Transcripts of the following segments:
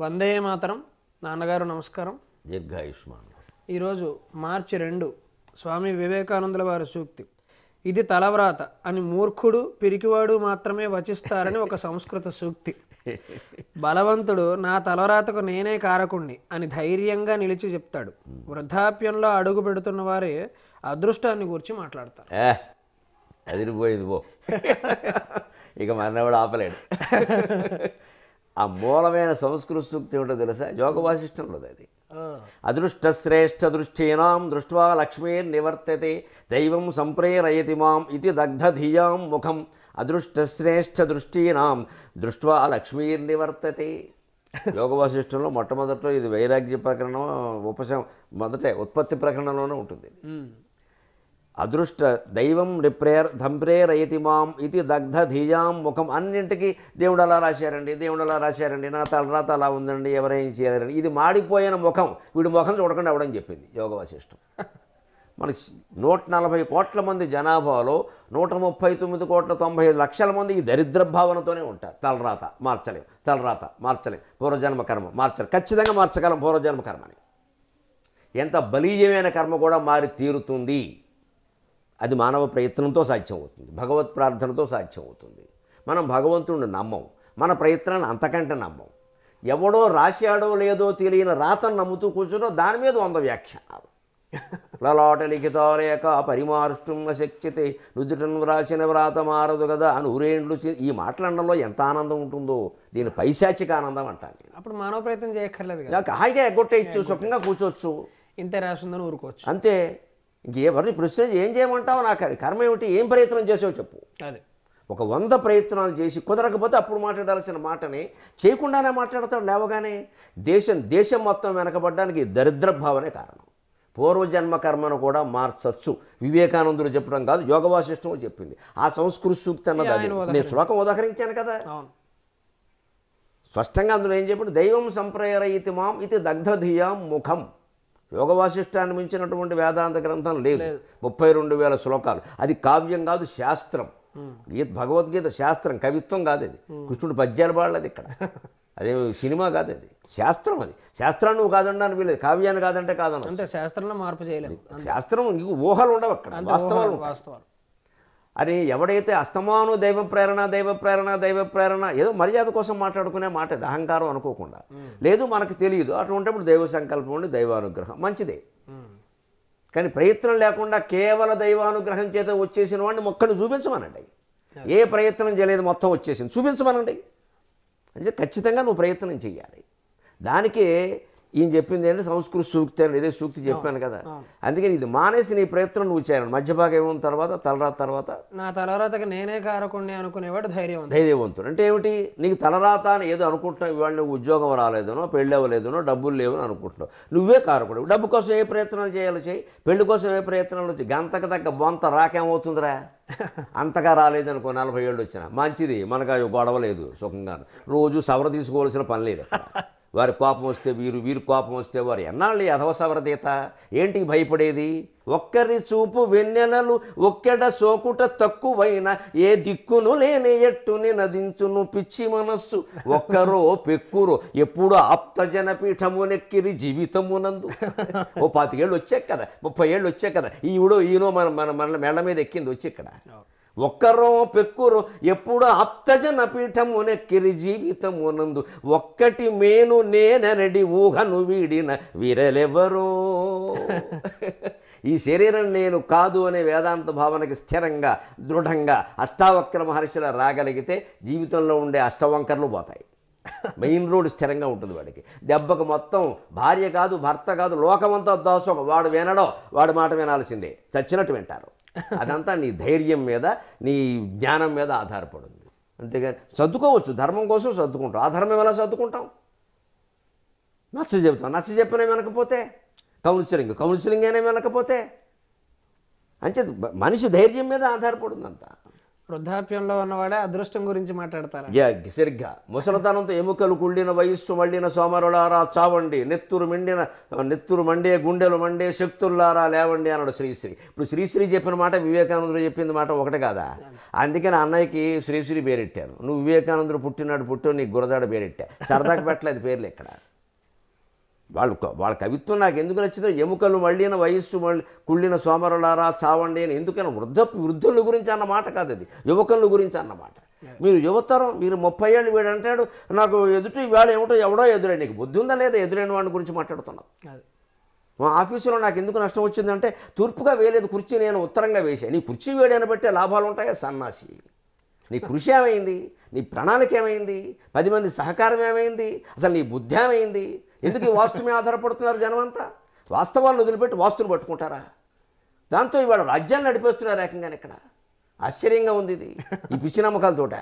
వందే మాతరం నాన్నగారు నమస్కారం దీర్ఘాయుష్మాన్ ఈరోజు మార్చి రెండు స్వామి వివేకానందుల వారి సూక్తి ఇది తలవ్రాత అని మూర్ఖుడు పిరికివాడు మాత్రమే వచిస్తారని ఒక సంస్కృత సూక్తి బలవంతుడు నా తలవ్రాతకు నేనే కారకుణ్ణి అని ధైర్యంగా నిలిచి చెప్తాడు వృద్ధాప్యంలో అడుగు పెడుతున్న వారే అదృష్టాన్ని గురించి మాట్లాడతారు అదిరిపోయింది పో ఇక మన ఆపలేడు ఆ మూలమైన సంస్కృత సూక్తి ఏమిటో తెలుసా యోగ వాసిష్టంలో అది శ్రేష్ట దృష్టీనాం దృష్ట్వా లక్ష్మీర్ నివర్తతే దైవం సంప్రేరయతి మాం ఇది దగ్ధధియాం ముఖం శ్రేష్ట దృష్టీనాం దృష్ట్వా లక్ష్మీర్ నివర్తతే యోగ వాసిష్టంలో మొట్టమొదట్లో ఇది వైరాగ్య ప్రకరణం ఉపశమ మొదట ఉత్పత్తి ప్రకరణలోనే ఉంటుంది అదృష్ట దైవం రిప్రేర్ ధంప్రేరయతి మాం ఇది దగ్ధ ధీయాం ముఖం అన్నింటికి దేవుడు అలా రాశారండి దేవుడు అలా రాశారండి నా తలరాత అలా ఉందండి ఎవరైనా చేయాలండి ఇది మాడిపోయిన ముఖం వీడి ముఖం చూడకుండా అవడం చెప్పింది యోగ వశిష్టం మన నూట నలభై కోట్ల మంది జనాభాలో నూట ముప్పై తొమ్మిది కోట్ల తొంభై ఐదు లక్షల మంది ఈ దరిద్ర భావనతోనే ఉంటారు తలరాత మార్చలేం తలరాత మార్చలేం పూర్వజన్మ కర్మ మార్చలేం ఖచ్చితంగా మార్చగలం పూర్వజన్మ కర్మని ఎంత బలీయమైన కర్మ కూడా మారి తీరుతుంది అది మానవ ప్రయత్నంతో సాధ్యం అవుతుంది భగవత్ ప్రార్థనతో సాధ్యం అవుతుంది మనం భగవంతుడిని నమ్మం మన ప్రయత్నాన్ని అంతకంటే నమ్మం ఎవడో రాశాడో లేదో తెలియని రాతను నమ్ముతూ కూర్చున్నో దాని మీద వంద వ్యాఖ్యానాలు లలాట లేక పరిమారుష్టున్న శక్తి నుదుటను వ్రాసిన వ్రాత మారదు కదా అని ఊరేండ్లు ఈ మాట్లాడడంలో ఎంత ఆనందం ఉంటుందో దీని పైశాచిక ఆనందం అంటాను అప్పుడు మానవ ప్రయత్నం చేయక్కర్లేదు హాయిగా ఎగ్గొట్టేయచ్చు సుఖంగా కూర్చోవచ్చు ఇంతే రాసిందని ఊరుకోవచ్చు అంతే ఇంకెవరిని ప్రశ్న ఏం చేయమంటావు నాకు కర్మ ఏమిటి ఏం ప్రయత్నం చేసావు చెప్పు అదే ఒక వంద ప్రయత్నాలు చేసి కుదరకపోతే అప్పుడు మాట్లాడాల్సిన మాటని చేయకుండానే మాట్లాడతాడు లేవగానే దేశం దేశం మొత్తం వెనకబడ్డానికి దరిద్ర భావనే కారణం పూర్వజన్మ కర్మను కూడా మార్చచ్చు వివేకానందుడు చెప్పడం కాదు యోగవాసిష్టం చెప్పింది ఆ సంస్కృతి సూక్తి అన్నది అది నేను శ్లోకం ఉదాహరించాను కదా స్పష్టంగా అందులో ఏం చెప్పండి దైవం సంప్రేరయితి మాం ఇది దగ్ధధియాం ముఖం యోగవాసిష్టాన్ని మించినటువంటి వేదాంత గ్రంథం లేదు ముప్పై రెండు వేల శ్లోకాలు అది కావ్యం కాదు శాస్త్రం గీత భగవద్గీత శాస్త్రం కవిత్వం కాదు అది కృష్ణుడు పద్యాలు పాడలేదు ఇక్కడ అదే సినిమా కాదు అది శాస్త్రం అది శాస్త్రాన్ని నువ్వు కాదండి అని వీలేదు కావ్యాన్ని కాదంటే కాదు అంటే శాస్త్రంలో మార్పు చేయలేదు శాస్త్రం ఊహలు ఉండవు అక్కడ వాస్తవాలు వాస్తవాలు అది ఎవడైతే అస్తమాను దైవ ప్రేరణ దైవ ప్రేరణ దైవ ప్రేరణ ఏదో మర్యాద కోసం మాట్లాడుకునే మాట అహంకారం అనుకోకుండా లేదు మనకు తెలియదు అటువంటిప్పుడు దైవ సంకల్పం ఉండి దైవానుగ్రహం మంచిదే కానీ ప్రయత్నం లేకుండా కేవల దైవానుగ్రహం చేత వచ్చేసిన వాడిని మొక్కను చూపించమనండి ఏ ప్రయత్నం చేయలేదు మొత్తం వచ్చేసింది చూపించమనండి అంటే ఖచ్చితంగా నువ్వు ప్రయత్నం చేయాలి దానికి ఈయన చెప్పింది ఏంటంటే సంస్కృత సూక్తి అని ఇదే సూక్తి చెప్పాను కదా అందుకని ఇది మానేసి నీ ప్రయత్నం నువ్వు చేయాలి మధ్య భాగం తర్వాత తలరాత తర్వాత నా తలరాత నేనే కారకుండా అనుకునేవాడు ధైర్యం ధైర్యవంతుడు అంటే ఏమిటి నీకు తలరాత అని ఏదో అనుకుంటున్నావు ఇవాళ నువ్వు ఉద్యోగం రాలేదనో పెళ్ళి అవ్వలేదనో డబ్బులు లేవని అనుకుంటున్నావు నువ్వే కారకుండా డబ్బు కోసం ఏ ప్రయత్నాలు చేయాలో చేయి పెళ్లి కోసం ఏ ప్రయత్నాలు చేయి గంతకు తగ్గ బొంత రాకేమవుతుందిరా అంతగా రాలేదనుకో నలభై ఏళ్ళు వచ్చిన మంచిది మనకు అవి గొడవలేదు సుఖంగా రోజు సవర తీసుకోవాల్సిన పని లేదు వారి కోపం వస్తే వీరు వీరు కోపం వస్తే వారు ఎన్నాళ్ళు అధవసవరదీత ఏంటి భయపడేది ఒక్కరి చూపు వెన్నెలలు ఒక్కడ సోకుట తక్కువైన ఏ దిక్కును లేని ఎట్టుని నదించును పిచ్చి మనస్సు ఒక్కరో పెక్కురో ఎప్పుడు ఆప్తజన పీఠమునెక్కిరి జీవితమునందు ఓ పాతికేళ్ళు వచ్చాయి కదా ముప్పై ఏళ్ళు వచ్చాయి కదా ఈవిడో ఈయనో మన మన మన మెళ్ళ మీద ఎక్కింది వచ్చి ఇక్కడ ఒక్కరో పెక్కురో ఎప్పుడు ఆప్తజన జీవితం జీవితమునందు ఒక్కటి మేను నేననడి ఊహను వీడిన వీరలెవరో ఈ శరీరం నేను కాదు అనే వేదాంత భావనకి స్థిరంగా దృఢంగా అష్టావక్ర మహర్షుల రాగలిగితే జీవితంలో ఉండే అష్టవంకర్లు పోతాయి మెయిన్ రోడ్ స్థిరంగా ఉంటుంది వాడికి దెబ్బకు మొత్తం భార్య కాదు భర్త కాదు లోకమంతా దోషం వాడు వినడో వాడి మాట వినాల్సిందే చచ్చినట్టు వింటారు అదంతా నీ ధైర్యం మీద నీ జ్ఞానం మీద ఆధారపడింది అంతేగాని సర్దుకోవచ్చు ధర్మం కోసం సర్దుకుంటాం ఆ ధర్మం ఎలా సర్దుకుంటాం నచ్చ చెబుతాం నచ్చ చెప్పినా వెనకపోతే కౌన్సిలింగ్ కౌన్సిలింగ్ అయినా వెనకపోతే అంచేది మనిషి ధైర్యం మీద ఆధారపడుందంతా వృద్ధాప్యంలో ఉన్నవాడే అదృష్టం గురించి మాట్లాడతారు సరిగ్గా ముసలతనంతో ఎముకలు కుళ్ళిన వయస్సు మళ్ళిన సోమరులారా చావండి నెత్తురు మిండిన నెత్తురు మండే గుండెలు మండే శక్తుల్లారా లేవండి అన్నాడు శ్రీశ్రీ ఇప్పుడు శ్రీశ్రీ చెప్పిన మాట వివేకానందుడు చెప్పింది మాట ఒకటి కాదా అందుకని అన్నయ్యకి శ్రీశ్రీ పేరెట్టాను నువ్వు వివేకానందుడు పుట్టినాడు పుట్టు నీకు గురదాడ పేరెట్టా సరదాకు పెట్టలేదు పేర్లు ఇక్కడ వాళ్ళు వాళ్ళ కవిత్వం నాకు ఎందుకు నచ్చిందో ఎముకలు మళ్ళీన వయస్సు మళ్ళీ కుళ్ళిన సోమరులారా చావండి అని ఎందుకైనా వృద్ధ వృద్ధుల గురించి అన్నమాట కాదు అది యువకుల గురించి అన్నమాట మీరు యువతరం మీరు ముప్పై ఏళ్ళు వీడు అంటాడు నాకు ఎదుటి వేళ ఏమిటో ఎవడో ఎదురే నీకు బుద్ధి ఉందా లేదా ఎదురైన వాడిని గురించి మాట్లాడుతున్నావు మా ఆఫీసులో నాకు ఎందుకు నష్టం వచ్చిందంటే తూర్పుగా వేయలేదు కుర్చీ నేను ఉత్తరంగా వేసాను నీ కుర్చీ వేడైన బట్టే లాభాలు ఉంటాయా సన్నాసి నీ కృషి ఏమైంది నీ ప్రణాళిక ఏమైంది పది మంది సహకారం ఏమైంది అసలు నీ బుద్ధి ఏమైంది ఎందుకు ఈ వాస్తు మీద ఆధారపడుతున్నారు జనమంతా వాస్తవాలను వదిలిపెట్టి వాస్తులు పట్టుకుంటారా దాంతో ఇవాళ రాజ్యాన్ని నడిపేస్తున్నారు ఏకంగానే ఇక్కడ ఆశ్చర్యంగా ఉంది ఇది ఈ పిచ్చి నమ్మకాలతోట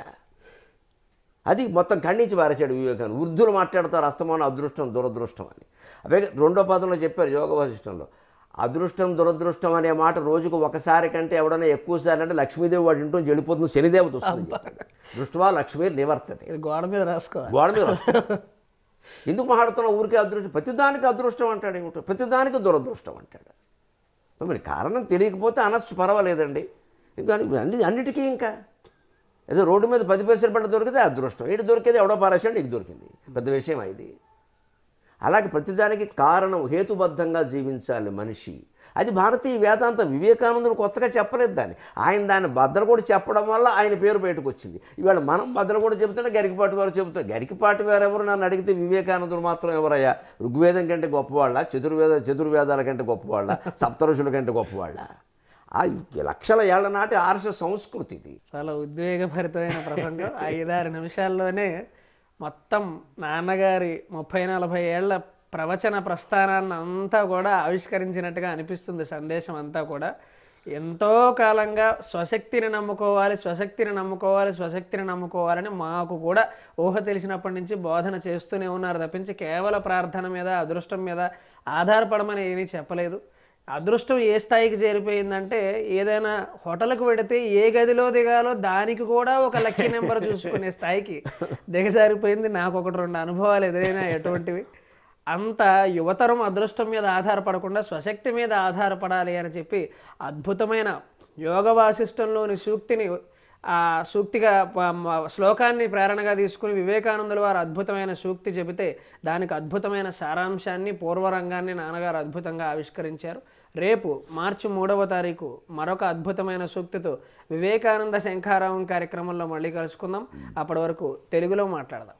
అది మొత్తం ఖండించి పారేశాడు వివేకాన్ని వృద్ధులు మాట్లాడతారు అస్తమానం అదృష్టం దురదృష్టం అని అవే రెండో పదంలో చెప్పారు యోగ వశిష్టంలో అదృష్టం దురదృష్టం అనే మాట రోజుకు ఒకసారి కంటే ఎవడైనా ఎక్కువసారి అంటే లక్ష్మీదేవి వాడి చెడిపోతుంది శనిదేవ శనిదేవత దృష్టి దృష్టివా లక్ష్మీ నివర్తది గోడ మీద రాసుకో గోడ మీద ఎందుకు మాట్లాడుతున్నా ఊరికే అదృష్టం ప్రతిదానికి అదృష్టం అంటాడు ఏమిటో ప్రతిదానికి దురదృష్టం అంటాడు మరి కారణం తెలియకపోతే అనొచ్చు పర్వాలేదండి ఇంకా అన్ని అన్నిటికీ ఇంకా ఏదో రోడ్డు మీద పది పేసలు పడ్డ దొరికితే అదృష్టం ఏడు దొరికేది ఎవడో పారేసాడు నీకు దొరికింది పెద్ద విషయం అయింది అలాగే ప్రతిదానికి కారణం హేతుబద్ధంగా జీవించాలి మనిషి అది భారతీయ వేదాంత వివేకానందుడు కొత్తగా చెప్పలేదు దాన్ని ఆయన దాన్ని బద్దలు కూడా చెప్పడం వల్ల ఆయన పేరు బయటకు వచ్చింది ఇవాళ మనం బద్దలు కూడా చెబుతున్నా గరికపాటి వారు చెబుతున్నా గరికపాటి వారు ఎవరు నన్ను అడిగితే వివేకానందుడు మాత్రం ఎవరయ్యా ఋగ్వేదం కంటే గొప్పవాళ్ళ చతుర్వేద చతుర్వేదాల కంటే గొప్పవాళ్ళ సప్తరుషుల కంటే గొప్పవాళ్ళ ఆ లక్షల ఏళ్ల నాటి ఆర్ష సంస్కృతి ఇది చాలా ఉద్వేగభరితమైన ప్రసంగం ఐదారు నిమిషాల్లోనే మొత్తం నాన్నగారి ముప్పై నలభై ఏళ్ల ప్రవచన ప్రస్థానాన్ని అంతా కూడా ఆవిష్కరించినట్టుగా అనిపిస్తుంది సందేశం అంతా కూడా ఎంతో కాలంగా స్వశక్తిని నమ్ముకోవాలి స్వశక్తిని నమ్ముకోవాలి స్వశక్తిని నమ్ముకోవాలని మాకు కూడా ఊహ తెలిసినప్పటి నుంచి బోధన చేస్తూనే ఉన్నారు తప్పించి కేవల ప్రార్థన మీద అదృష్టం మీద ఆధారపడమని ఏమీ చెప్పలేదు అదృష్టం ఏ స్థాయికి చేరిపోయిందంటే ఏదైనా హోటల్కి పెడితే ఏ గదిలో దిగాలో దానికి కూడా ఒక లక్కీ నెంబర్ చూసుకునే స్థాయికి దిగజారిపోయింది నాకు ఒకటి రెండు అనుభవాలు ఎదురైనా ఎటువంటివి అంత యువతరం అదృష్టం మీద ఆధారపడకుండా స్వశక్తి మీద ఆధారపడాలి అని చెప్పి అద్భుతమైన యోగ వాసిష్టంలోని సూక్తిని ఆ సూక్తిగా శ్లోకాన్ని ప్రేరణగా తీసుకుని వివేకానందుల వారు అద్భుతమైన సూక్తి చెబితే దానికి అద్భుతమైన సారాంశాన్ని పూర్వరంగాన్ని నాన్నగారు అద్భుతంగా ఆవిష్కరించారు రేపు మార్చి మూడవ తారీఖు మరొక అద్భుతమైన సూక్తితో వివేకానంద శంఖారావం కార్యక్రమంలో మళ్ళీ కలుసుకుందాం అప్పటి వరకు తెలుగులో మాట్లాడదాం